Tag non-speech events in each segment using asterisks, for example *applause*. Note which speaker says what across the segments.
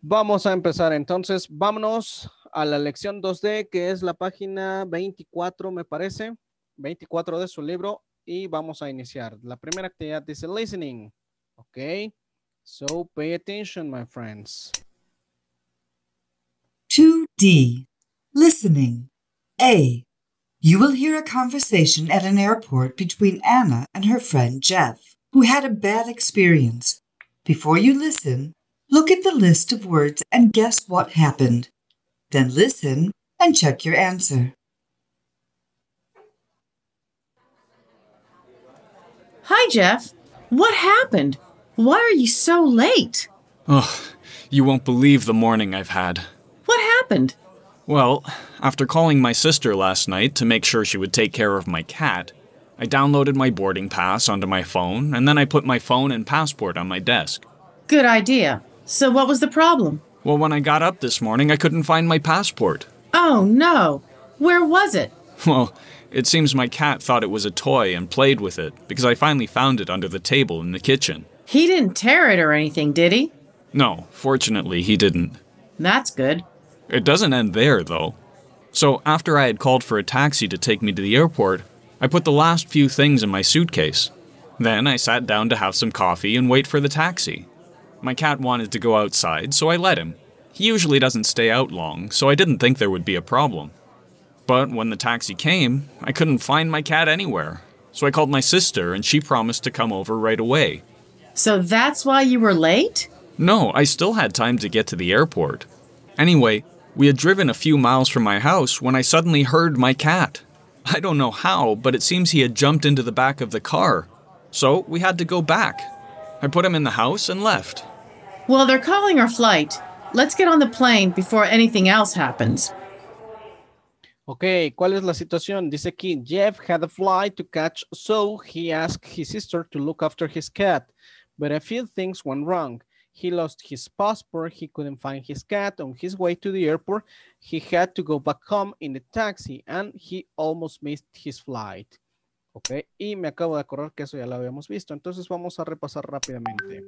Speaker 1: Vamos a empezar entonces. Vámonos a la lección 2D, que es la página 24, me parece, 24 de su libro, y vamos a iniciar. La primera actividad dice listening. Ok. So pay attention, my friends.
Speaker 2: 2D. Listening. A. You will hear a conversation at an airport between Anna and her friend Jeff, who had a bad experience Before you listen, look at the list of words and guess what happened. Then listen and check your answer. Hi, Jeff. What happened? Why are you so late?
Speaker 3: Oh, you won't believe the morning I've had. What happened? Well, after calling my sister last night to make sure she would take care of my cat, I downloaded my boarding pass onto my phone, and then I put my phone and passport on my desk.
Speaker 1: Good idea. So, what was the problem?
Speaker 3: Well, when I got up this morning, I couldn't find my passport.
Speaker 1: Oh, no. Where was it?
Speaker 3: Well, it seems my cat thought it was a toy and played with it because I finally found it under the table in the kitchen.
Speaker 1: He didn't tear it or anything, did he?
Speaker 3: No, fortunately, he didn't.
Speaker 1: That's good.
Speaker 3: It doesn't end there, though. So, after I had called for a taxi to take me to the airport, I put the last few things in my suitcase. Then I sat down to have some coffee and wait for the taxi. My cat wanted to go outside, so I let him. He usually doesn't stay out long, so I didn't think there would be a problem. But when the taxi came, I couldn't find my cat anywhere, so I called my sister and she promised to come over right away.
Speaker 1: So that's why you were
Speaker 3: late? No, I still had time to get to the airport. Anyway, we had driven a few miles from my house when I suddenly heard my cat. I don't know how, but it seems he had jumped into the back of the car. So we had to go back. I put him in the house and left.
Speaker 1: Well, they're calling our flight. Let's get on the plane before anything else happens. Okay, ¿cuál es la situación? Dice aquí, Jeff had a flight to catch, so he asked his sister to look after his cat. But a few things went wrong. He lost his passport. He couldn't find his cat on his way to the airport. He had to go back home in the taxi and he almost missed his flight. Ok, y me acabo de acordar que eso ya lo habíamos visto. Entonces vamos a repasar rápidamente.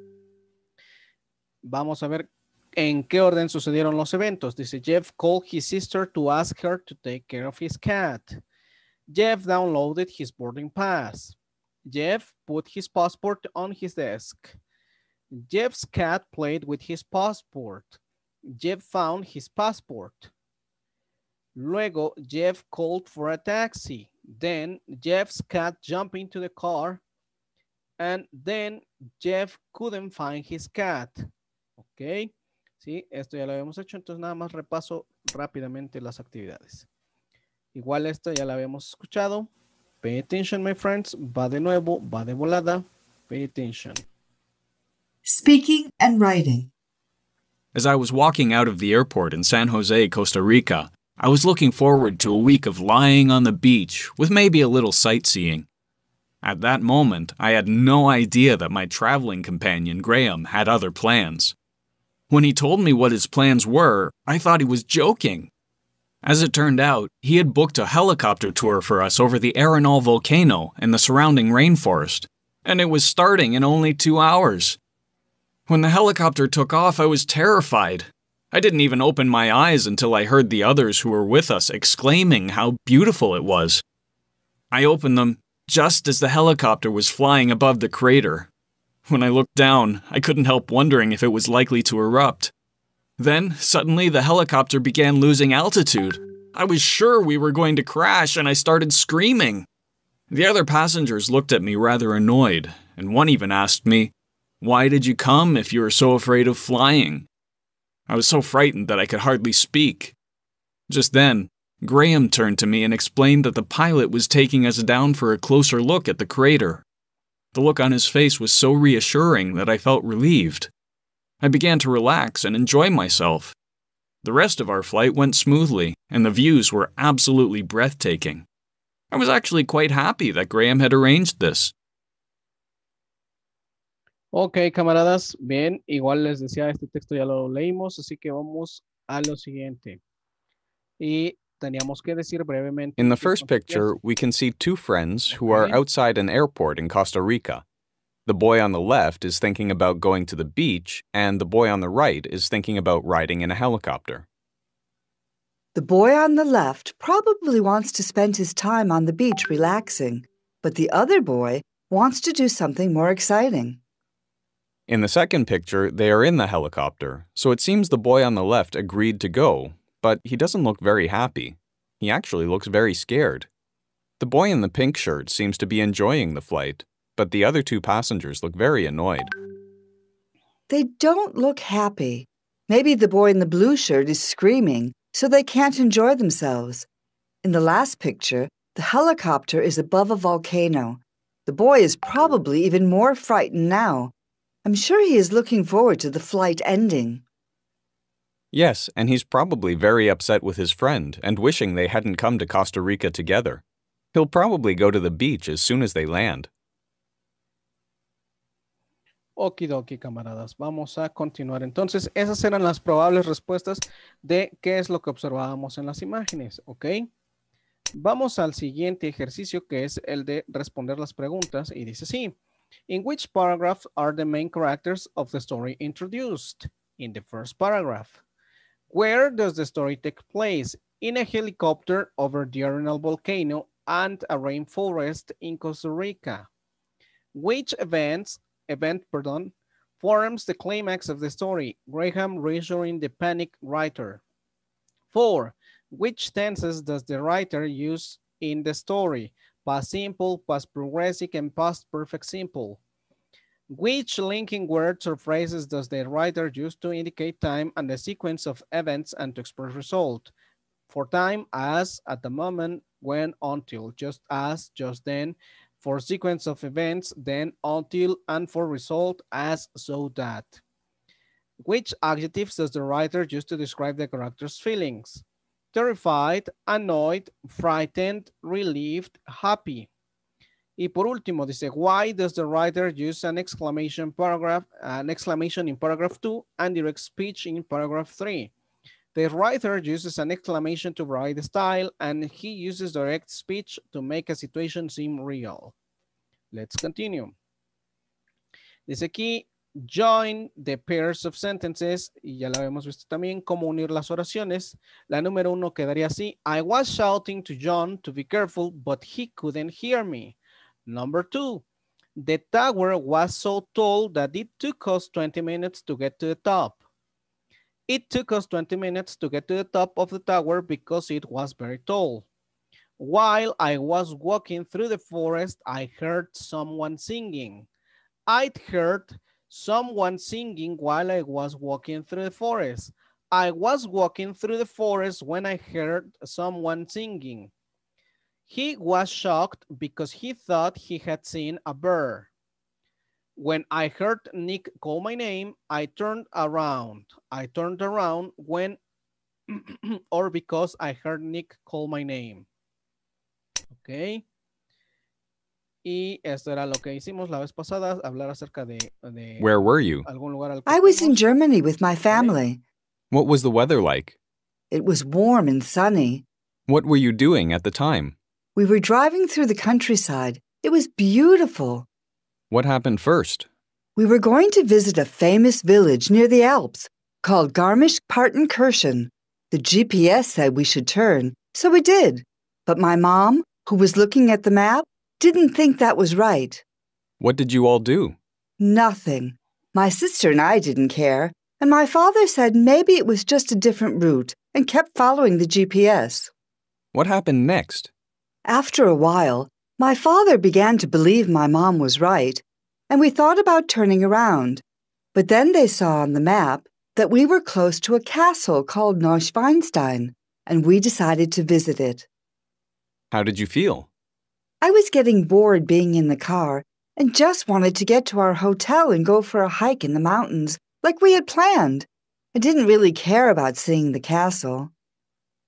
Speaker 1: Vamos a ver en qué orden sucedieron los eventos. Dice Jeff called his sister to ask her to take care of his cat. Jeff downloaded his boarding pass. Jeff put his passport on his desk. Jeff's cat played with his passport. Jeff found his passport. Luego, Jeff called for a taxi. Then Jeff's cat jumped into the car and then Jeff couldn't find his cat. Ok, sí, esto ya lo habíamos hecho, entonces nada más repaso rápidamente las actividades. Igual esto ya la habíamos escuchado. Pay attention, my friends. Va de nuevo, va de volada. Pay attention speaking,
Speaker 2: and writing.
Speaker 3: As I was walking out of the airport in San Jose, Costa Rica, I was looking forward to a week of lying on the beach with maybe a little sightseeing. At that moment, I had no idea that my traveling companion, Graham, had other plans. When he told me what his plans were, I thought he was joking. As it turned out, he had booked a helicopter tour for us over the Arenal volcano and the surrounding rainforest, and it was starting in only two hours. When the helicopter took off, I was terrified. I didn't even open my eyes until I heard the others who were with us exclaiming how beautiful it was. I opened them just as the helicopter was flying above the crater. When I looked down, I couldn't help wondering if it was likely to erupt. Then, suddenly, the helicopter began losing altitude. I was sure we were going to crash, and I started screaming. The other passengers looked at me rather annoyed, and one even asked me, why did you come if you were so afraid of flying? I was so frightened that I could hardly speak. Just then, Graham turned to me and explained that the pilot was taking us down for a closer look at the crater. The look on his face was so reassuring that I felt relieved. I began to relax and enjoy myself. The rest of our flight went smoothly, and the views were absolutely breathtaking. I was actually quite happy that Graham had arranged this.
Speaker 1: Ok, camaradas, bien, igual les decía, este texto ya lo leímos, así que vamos a lo siguiente. Y teníamos que decir brevemente. In the first picture,
Speaker 3: we can see two friends who are outside an airport in Costa Rica. The boy on the left is thinking about going to the beach, and the boy on the right is thinking about riding in a helicopter.
Speaker 2: The boy on the left probably wants to spend his time on the beach relaxing, but the other boy wants to do something more exciting.
Speaker 3: In the second picture, they are in the helicopter, so it seems the boy on the left agreed to go, but he doesn't look very happy. He actually looks very scared. The boy in the pink shirt seems to be enjoying the flight, but the other two passengers look very annoyed.
Speaker 2: They don't look happy. Maybe the boy in the blue shirt is screaming, so they can't enjoy themselves. In the last picture, the helicopter is above a volcano. The boy is probably even more frightened now I'm sure he is looking forward to the flight ending.
Speaker 3: Yes, and he's probably very upset with his friend and wishing they hadn't come to Costa Rica together. He'll probably go to the beach as soon as they land.
Speaker 1: Okidoki, camaradas. Vamos a continuar. Entonces, esas eran las probables respuestas de qué es lo que observábamos en las imágenes, ¿ok? Vamos al siguiente ejercicio que es el de responder las preguntas y dice sí. In which paragraph are the main characters of the story introduced? In the first paragraph. Where does the story take place? In a helicopter over the Arenal volcano and a rainforest in Costa Rica. Which events, event pardon, forms the climax of the story? Graham reassuring the panic writer. Four, which tenses does the writer use in the story? past simple, past progressive, and past perfect simple. Which linking words or phrases does the writer use to indicate time and the sequence of events and to express result? For time, as, at the moment, when, until, just as, just then, for sequence of events, then, until, and for result, as, so that. Which adjectives does the writer use to describe the character's feelings? terrified, annoyed, frightened, relieved, happy. Y por último, dice, why does the writer use an exclamation paragraph, an exclamation in paragraph two and direct speech in paragraph three? The writer uses an exclamation to write style and he uses direct speech to make a situation seem real. Let's continue. Dice aquí, join the pairs of sentences, y ya la habíamos visto también, cómo unir las oraciones. La número uno quedaría así, I was shouting to John to be careful, but he couldn't hear me. Number two, the tower was so tall that it took us 20 minutes to get to the top. It took us 20 minutes to get to the top of the tower because it was very tall. While I was walking through the forest, I heard someone singing. I'd heard someone singing while I was walking through the forest. I was walking through the forest when I heard someone singing. He was shocked because he thought he had seen a bear. When I heard Nick call my name, I turned around. I turned around when *clears throat* or because I heard Nick call my name. Okay. Y esto era lo que hicimos la vez pasada, hablar acerca de, de Where were you? Algún lugar al
Speaker 2: I was in Germany with my family. What was the weather like? It was warm and sunny.
Speaker 3: What were you doing at the time?
Speaker 2: We were driving through the countryside. It was beautiful. What happened first? We were going to visit a famous village near the Alps called Garmisch Partenkirchen. The GPS said we should turn, so we did. But my mom, who was looking at the map, didn't think that was right.
Speaker 3: What did you all do?
Speaker 2: Nothing. My sister and I didn't care, and my father said maybe it was just a different route and kept following the GPS. What happened next? After a while, my father began to believe my mom was right, and we thought about turning around. But then they saw on the map that we were close to a castle called Neuschwanstein, and we decided to visit it.
Speaker 3: How did you feel?
Speaker 2: I was getting bored being in the car and just wanted to get to our hotel and go for a hike in the mountains like we had planned. I didn't really care about seeing the castle.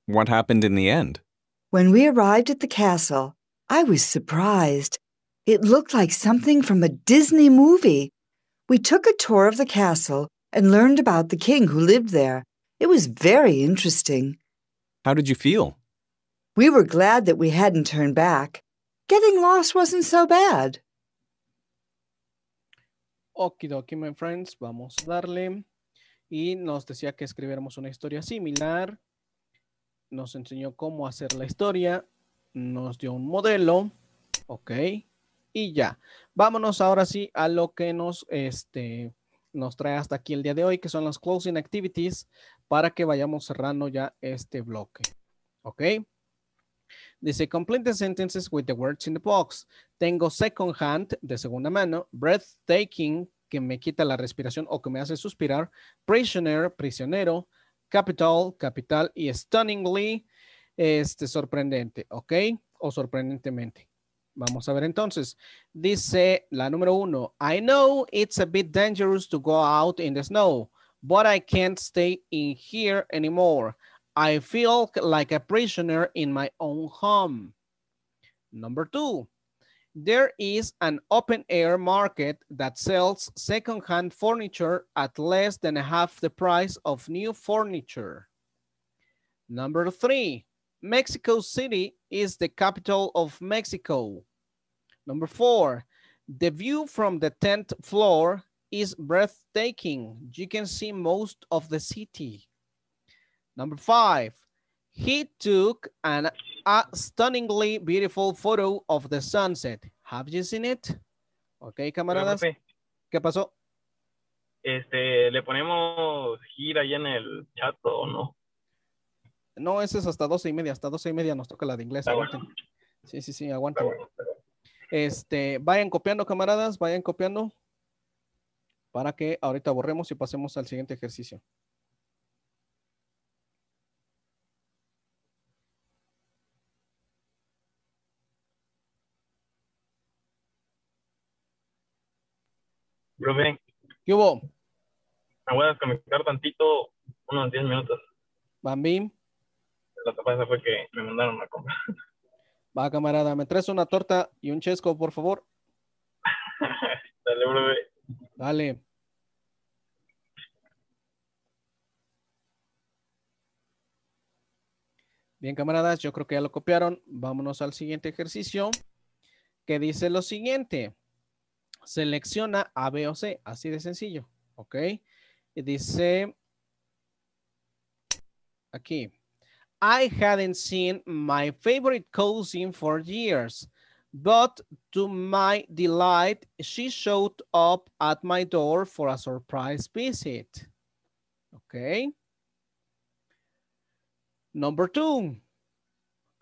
Speaker 3: What happened in the end?
Speaker 2: When we arrived at the castle, I was surprised. It looked like something from a Disney movie. We took a tour of the castle and learned about the king who lived there. It was very interesting. How did you feel? We were glad that we hadn't turned back. getting lost wasn't so bad.
Speaker 1: dokie my friends, vamos a darle. Y nos decía que escribiéramos una historia similar. Nos enseñó cómo hacer la historia. Nos dio un modelo. Ok. Y ya. Vámonos ahora sí a lo que nos, este, nos trae hasta aquí el día de hoy, que son las closing activities, para que vayamos cerrando ya este bloque. Ok. Dice, complete the sentences with the words in the box. Tengo second hand, de segunda mano, breathtaking, que me quita la respiración o que me hace suspirar, prisoner, prisionero, capital, capital y stunningly, este, sorprendente, ¿ok? O sorprendentemente. Vamos a ver entonces. Dice la número uno, I know it's a bit dangerous to go out in the snow, but I can't stay in here anymore. I feel like a prisoner in my own home. Number two, there is an open air market that sells secondhand furniture at less than half the price of new furniture. Number three, Mexico City is the capital of Mexico. Number four, the view from the 10th floor is breathtaking. You can see most of the city. Number five, he took an, stunningly beautiful photo of the sunset. Have you seen it? Ok, camaradas. ¿Qué pasó?
Speaker 3: Este, ¿le ponemos gira ahí en el chat o no?
Speaker 1: No, ese es hasta doce y media. Hasta doce y media nos toca la de inglés. Ah, sí, sí, sí, aguanten. Ah, este, vayan copiando, camaradas, vayan copiando para que ahorita borremos y pasemos al siguiente ejercicio. Rubén. ¿Qué hubo?
Speaker 2: Me voy a desconectar tantito, unos 10 minutos. Bambín. La tapa fue que me mandaron a compra.
Speaker 1: Va, camarada, me traes una torta y un chesco, por favor.
Speaker 2: *laughs* Dale, Rubén.
Speaker 1: Dale. Bien, camaradas, yo creo que ya lo copiaron. Vámonos al siguiente ejercicio, que dice lo siguiente. Selecciona A, B o C, así de sencillo, ¿ok? Y dice aquí, I hadn't seen my favorite cousin for years, but to my delight, she showed up at my door for a surprise visit. Ok. Number two.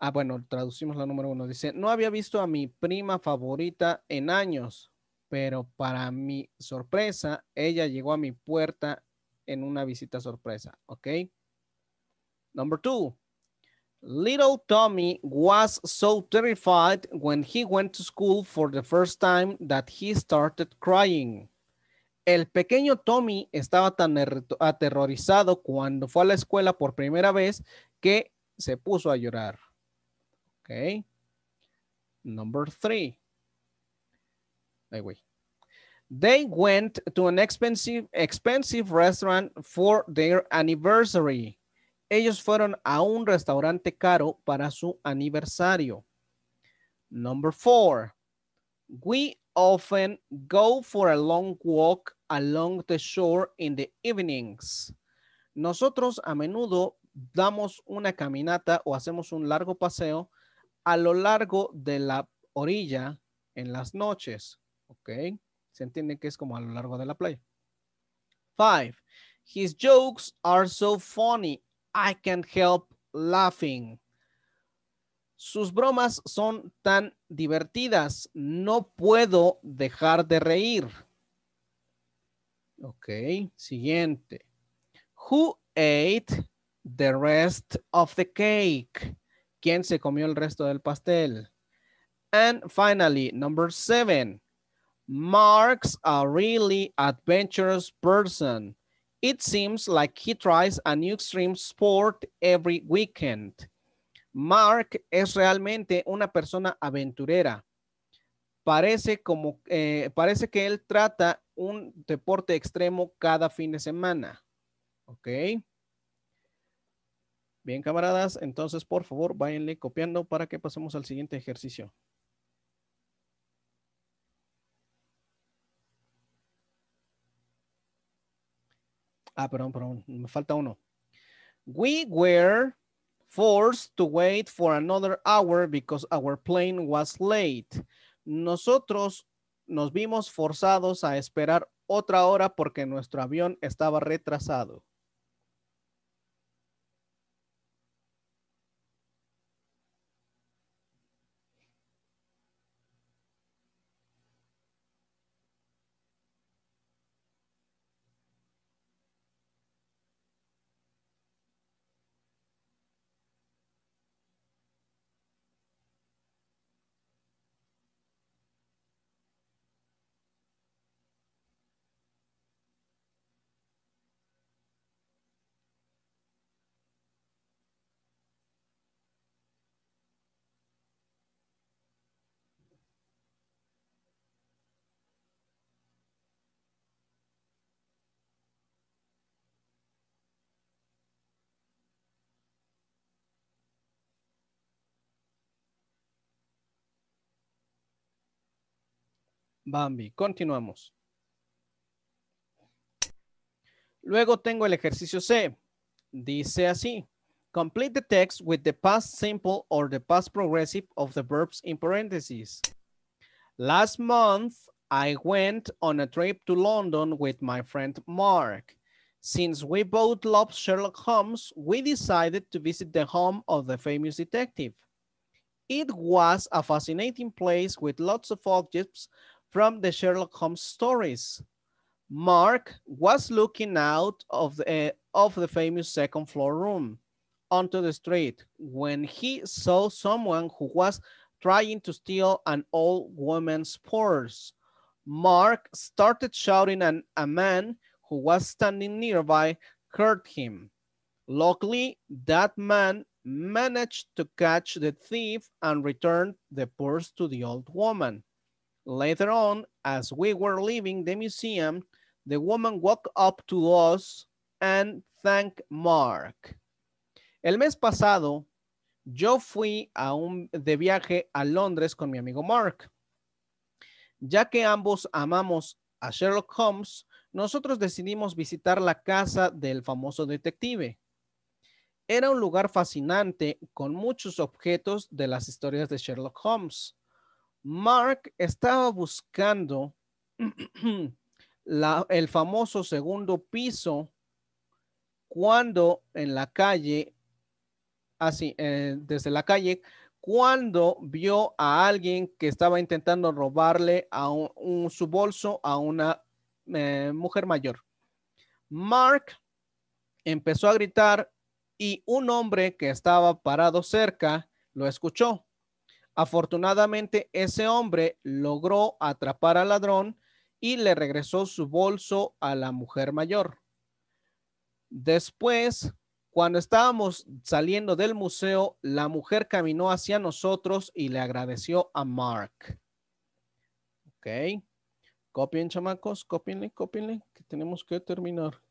Speaker 1: Ah, bueno, traducimos la número uno. Dice, no había visto a mi prima favorita en años, pero para mi sorpresa, ella llegó a mi puerta en una visita sorpresa, ¿ok? Number two, little Tommy was so terrified when he went to school for the first time that he started crying. El pequeño Tommy estaba tan aterrorizado cuando fue a la escuela por primera vez que se puso a llorar. Ok. Number three. They went to an expensive, expensive restaurant for their anniversary. Ellos fueron a un restaurante caro para su aniversario. Number four. We often go for a long walk along the shore in the evenings. Nosotros a menudo damos una caminata o hacemos un largo paseo a lo largo de la orilla en las noches. Ok. Se entiende que es como a lo largo de la playa. Five. His jokes are so funny. I can't help laughing. Sus bromas son tan divertidas. No puedo dejar de reír. Ok. Siguiente. Who ate the rest of the cake? ¿Quién se comió el resto del pastel? And finally, number seven. Mark's a really adventurous person. It seems like he tries a new extreme sport every weekend. Mark es realmente una persona aventurera. Parece, como, eh, parece que él trata un deporte extremo cada fin de semana. ¿Ok? Bien, camaradas, entonces por favor váyanle copiando para que pasemos al siguiente ejercicio. Ah, perdón, perdón, me falta uno. We were forced to wait for another hour because our plane was late. Nosotros nos vimos forzados a esperar otra hora porque nuestro avión estaba retrasado. Bambi. Continuamos. Luego tengo el ejercicio C. Dice así. Complete the text with the past simple or the past progressive of the verbs in parentheses. Last month, I went on a trip to London with my friend Mark. Since we both love Sherlock Holmes, we decided to visit the home of the famous detective. It was a fascinating place with lots of objects from the Sherlock Holmes stories. Mark was looking out of the, uh, of the famous second floor room onto the street when he saw someone who was trying to steal an old woman's purse. Mark started shouting and a man who was standing nearby hurt him. Luckily, that man managed to catch the thief and return the purse to the old woman. Later on, as we were leaving the museum, the woman walked up to us and thanked Mark. El mes pasado, yo fui de viaje a Londres con mi amigo Mark. Ya que ambos amamos a Sherlock Holmes, nosotros decidimos visitar la casa del famoso detective. Era un lugar fascinante con muchos objetos de las historias de Sherlock Holmes. Mark estaba buscando *clears throat* el famoso segundo piso cuando en la calle, así, ah, eh, desde la calle, cuando vio a alguien que estaba intentando robarle a un, su bolso a una eh, mujer mayor. Mark empezó a gritar y un hombre que estaba parado cerca lo escuchó. Afortunadamente, ese hombre logró atrapar al ladrón y le regresó su bolso a la mujer mayor. Después, cuando estábamos saliendo del museo, la mujer caminó hacia nosotros y le agradeció a Mark. Ok. Copien, chamacos, copienle, copienle, que tenemos que terminar.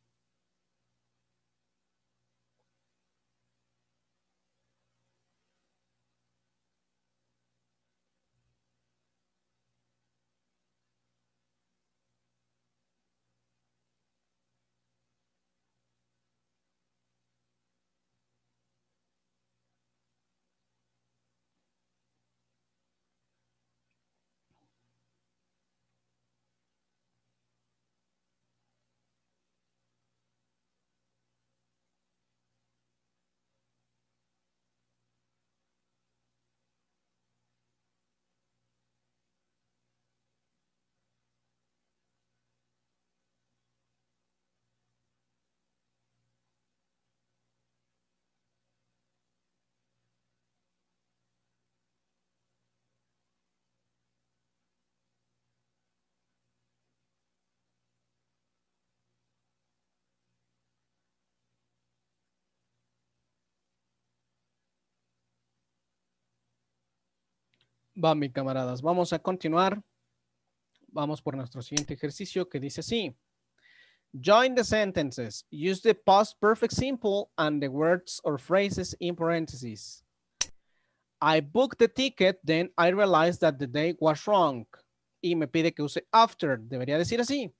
Speaker 1: Va, camaradas, vamos a continuar. Vamos por nuestro siguiente ejercicio que dice así. Join the sentences. Use the past perfect simple and the words or phrases in parentheses. I booked the ticket, then I realized that the date was wrong. Y me pide que use after. Debería decir así.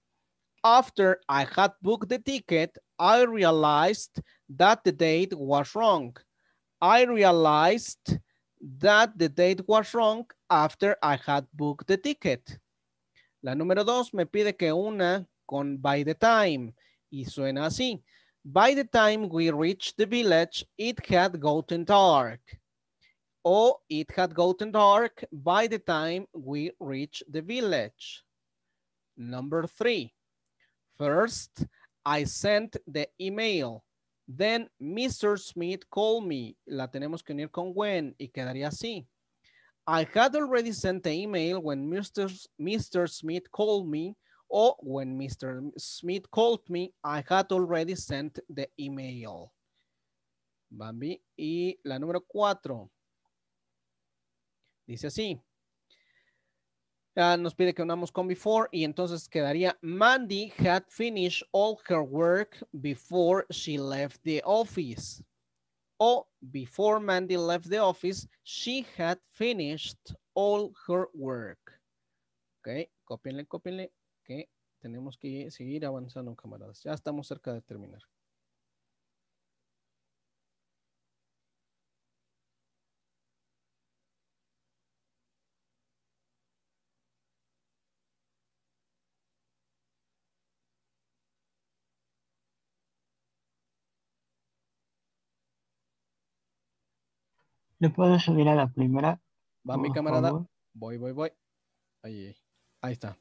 Speaker 1: After I had booked the ticket, I realized that the date was wrong. I realized that the date was wrong after I had booked the ticket. La número dos me pide que una con by the time y suena así. By the time we reached the village, it had gotten dark. O it had gotten dark by the time we reached the village. Number three. First, I sent the email. Then Mr. Smith called me. La tenemos que unir con when y quedaría así. I had already sent the email when Mr. Mr. Smith called me or when Mr. Smith called me, I had already sent the email. Bambi. Y la número cuatro. Dice así. Ah, nos pide que unamos con before y entonces quedaría Mandy had finished all her work before she left the office. O before Mandy left the office, she had finished all her work. Ok, cópienle, cópienle, que tenemos que seguir avanzando, camaradas. Ya estamos cerca de terminar. ¿Le puedo subir a la primera? Va mi camarada. Voy, voy, voy. Ahí, ahí está.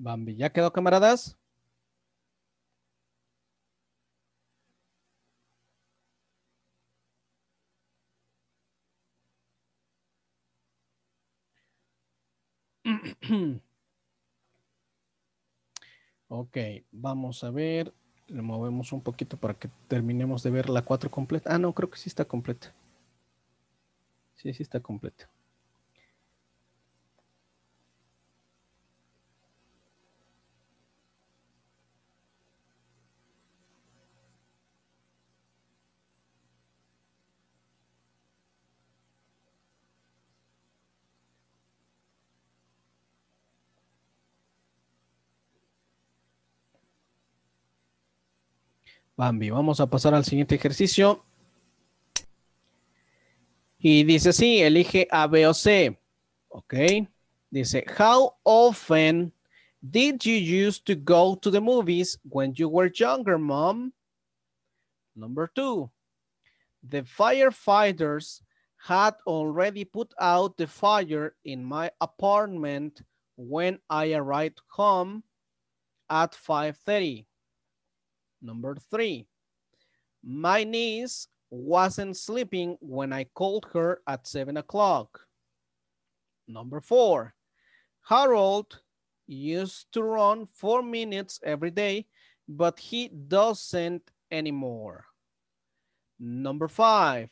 Speaker 1: Bambi. ¿Ya quedó, camaradas? *clears throat* Ok, vamos a ver. Le movemos un poquito para que terminemos de ver la 4 completa. Ah, no, creo que sí está completa. Sí, sí está completa. Bambi. Vamos a pasar al siguiente ejercicio. Y dice sí, elige A, B o C. Ok. Dice, how often did you use to go to the movies when you were younger, mom? Number two, the firefighters had already put out the fire in my apartment when I arrived home at 5.30. Number three, my niece wasn't sleeping when I called her at seven o'clock. Number four, Harold used to run four minutes every day, but he doesn't anymore. Number five,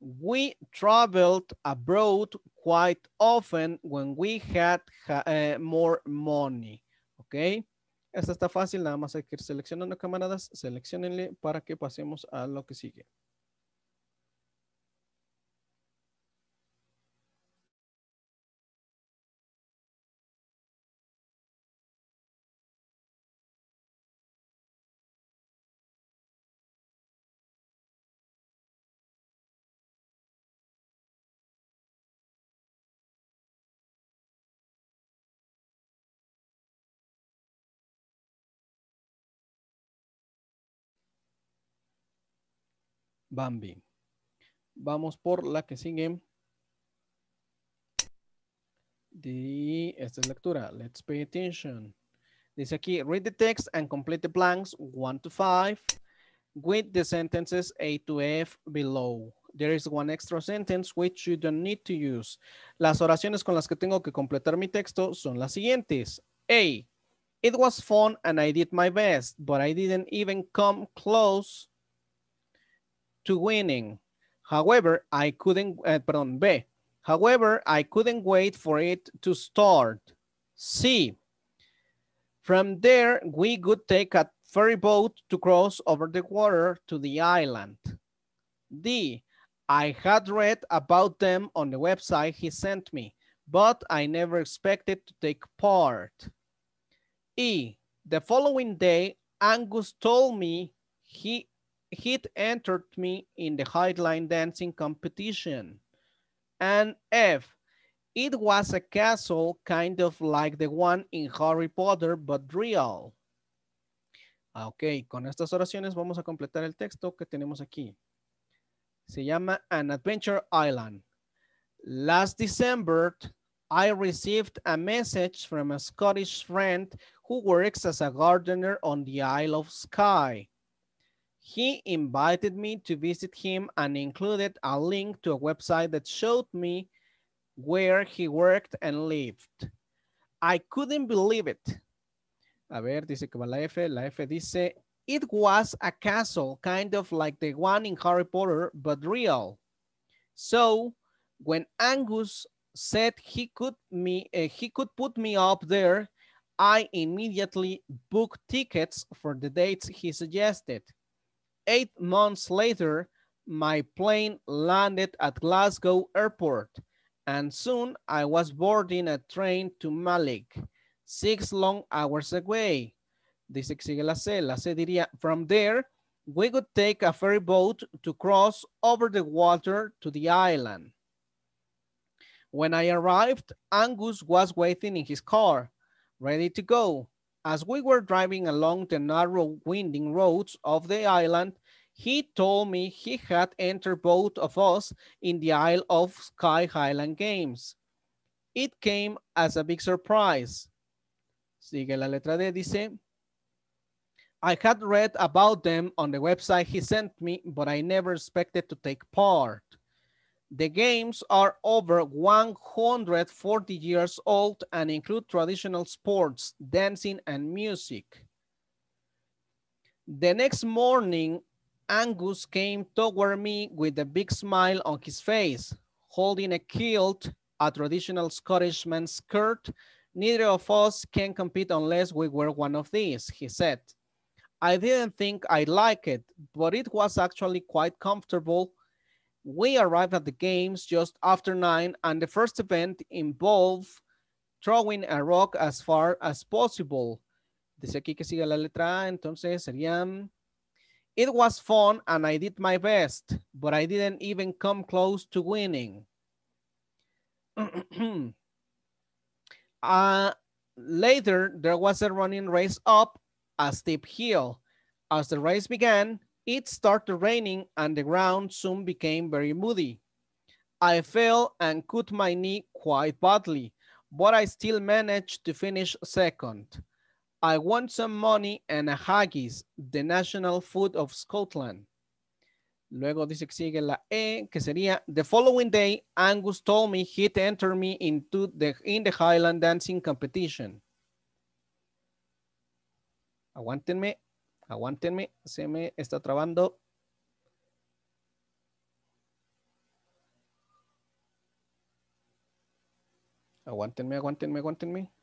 Speaker 1: we traveled abroad quite often when we had uh, more money, okay? Esta está fácil, nada más hay que ir seleccionando camaradas, seleccionenle para que pasemos a lo que sigue. Bambi. Vamos por la que sigue. The, esta es lectura. Let's pay attention. Dice aquí, read the text and complete the blanks 1 to 5 with the sentences A to F below. There is one extra sentence which you don't need to use. Las oraciones con las que tengo que completar mi texto son las siguientes. A. It was fun and I did my best, but I didn't even come close to winning. However, I couldn't, uh, eh, pardon, B. However, I couldn't wait for it to start. C. From there, we could take a ferry boat to cross over the water to the island. D. I had read about them on the website he sent me, but I never expected to take part. E. The following day, Angus told me he he entered me in the highline dancing competition. And F, it was a castle kind of like the one in Harry Potter, but real. Ah, ok, con estas oraciones vamos a completar el texto que tenemos aquí. Se llama An Adventure Island. Last December, I received a message from a Scottish friend who works as a gardener on the Isle of Skye. He invited me to visit him and included a link to a website that showed me where he worked and lived. I couldn't believe it. A ver, dice que va la F. La F dice, it was a castle, kind of like the one in Harry Potter, but real. So when Angus said he could me uh, he could put me up there, I immediately booked tickets for the dates he suggested. Eight months later, my plane landed at Glasgow airport and soon I was boarding a train to Malik, six long hours away. Dice que sigue la C, la C diría, from there, we would take a ferry boat to cross over the water to the island. When I arrived, Angus was waiting in his car, ready to go. As we were driving along the narrow winding roads of the island, he told me he had entered both of us in the Isle of Sky Highland Games. It came as a big surprise. Sigue la letra D, dice. I had read about them on the website he sent me, but I never expected to take part. The games are over 140 years old and include traditional sports, dancing, and music. The next morning, Angus came toward me with a big smile on his face, holding a kilt, a traditional Scottish man's skirt. Neither of us can compete unless we wear one of these, he said. I didn't think I would like it, but it was actually quite comfortable we arrived at the games just after nine and the first event involved throwing a rock as far as possible. Dice aquí que sigue la letra entonces serían... It was fun and I did my best, but I didn't even come close to winning. *clears throat* uh, later, there was a running race up a steep hill. As the race began, it started raining and the ground soon became very muddy. I fell and cut my knee quite badly, but I still managed to finish second. I won some money and a haggis, the national food of Scotland. Luego dice que sigue la E, que sería, the following day, Angus told me he'd enter me into the, in the Highland dancing competition. Aguántenme, Aguantenme, se me está trabando. Aguántenme, aguántenme, aguántenme.